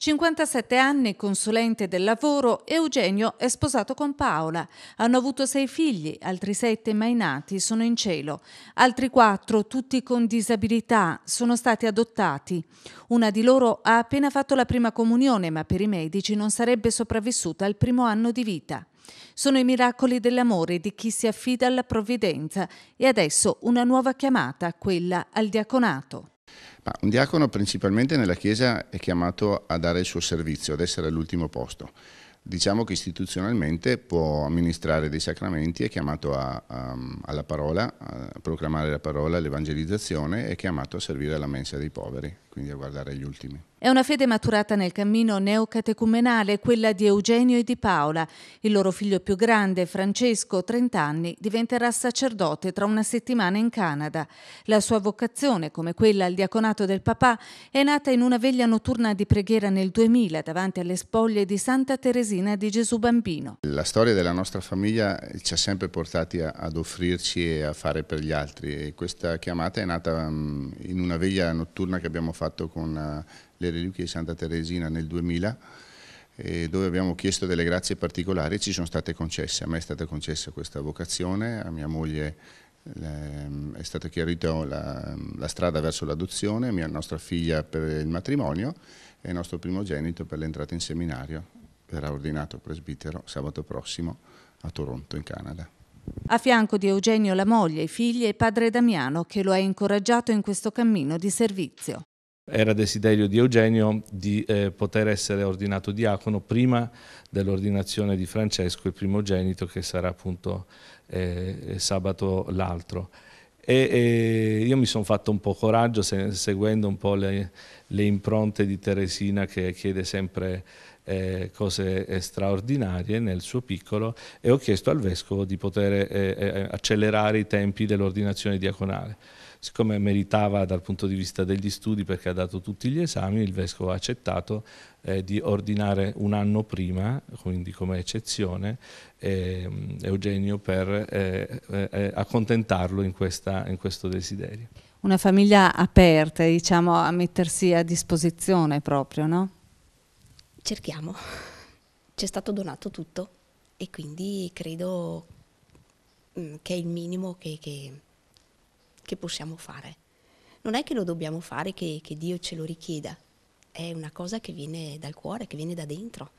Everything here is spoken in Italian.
57 anni, consulente del lavoro, Eugenio è sposato con Paola. Hanno avuto sei figli, altri sette mai nati sono in cielo. Altri quattro, tutti con disabilità, sono stati adottati. Una di loro ha appena fatto la prima comunione, ma per i medici non sarebbe sopravvissuta al primo anno di vita. Sono i miracoli dell'amore di chi si affida alla provvidenza e adesso una nuova chiamata, quella al diaconato un diacono principalmente nella Chiesa è chiamato a dare il suo servizio, ad essere all'ultimo posto. Diciamo che istituzionalmente può amministrare dei sacramenti, è chiamato a, a, ehm, alla parola, a proclamare la parola, l'evangelizzazione, è chiamato a servire alla mensa dei poveri, quindi a guardare gli ultimi. È una fede maturata nel cammino neocatecumenale, quella di Eugenio e di Paola. Il loro figlio più grande, Francesco, 30 anni, diventerà sacerdote tra una settimana in Canada. La sua vocazione, come quella al diaconato del papà, è nata in una veglia notturna di preghiera nel 2000 davanti alle spoglie di Santa Teresina di Gesù Bambino. La storia della nostra famiglia ci ha sempre portati ad offrirci e a fare per gli altri e questa chiamata è nata mm, in una veglia notturna che abbiamo fatto con eh, le reliquie di Santa Teresina nel 2000 eh, dove abbiamo chiesto delle grazie particolari ci sono state concesse. A me è stata concessa questa vocazione, a mia moglie ehm, è stata chiarita la, la strada verso l'adozione, mia nostra figlia per il matrimonio e il nostro primogenito per l'entrata in seminario. Verrà ordinato presbitero sabato prossimo a Toronto, in Canada. A fianco di Eugenio la moglie, i figli e padre Damiano che lo ha incoraggiato in questo cammino di servizio. Era desiderio di Eugenio di eh, poter essere ordinato diacono prima dell'ordinazione di Francesco, il primogenito, che sarà appunto eh, sabato l'altro. E, e, io mi sono fatto un po' coraggio se, seguendo un po' le, le, impronte di Teresina che chiede sempre eh, cose straordinarie nel suo piccolo e ho chiesto al Vescovo di poter eh, eh, accelerare i tempi dell'ordinazione diaconale siccome meritava dal punto di vista degli studi perché ha dato tutti gli esami, il Vescovo ha accettato eh, di ordinare un anno prima, quindi come eccezione, eh, Eugenio per eh, eh, eh, accontentarlo in, questa, in questo desiderio. Una famiglia aperta, diciamo, a mettersi a disposizione proprio, no? Cerchiamo. Ci è stato donato tutto e quindi credo mm, che è il minimo che, che che possiamo fare. Non è che lo dobbiamo fare che, che Dio ce lo richieda, è una cosa che viene dal cuore, che viene da dentro.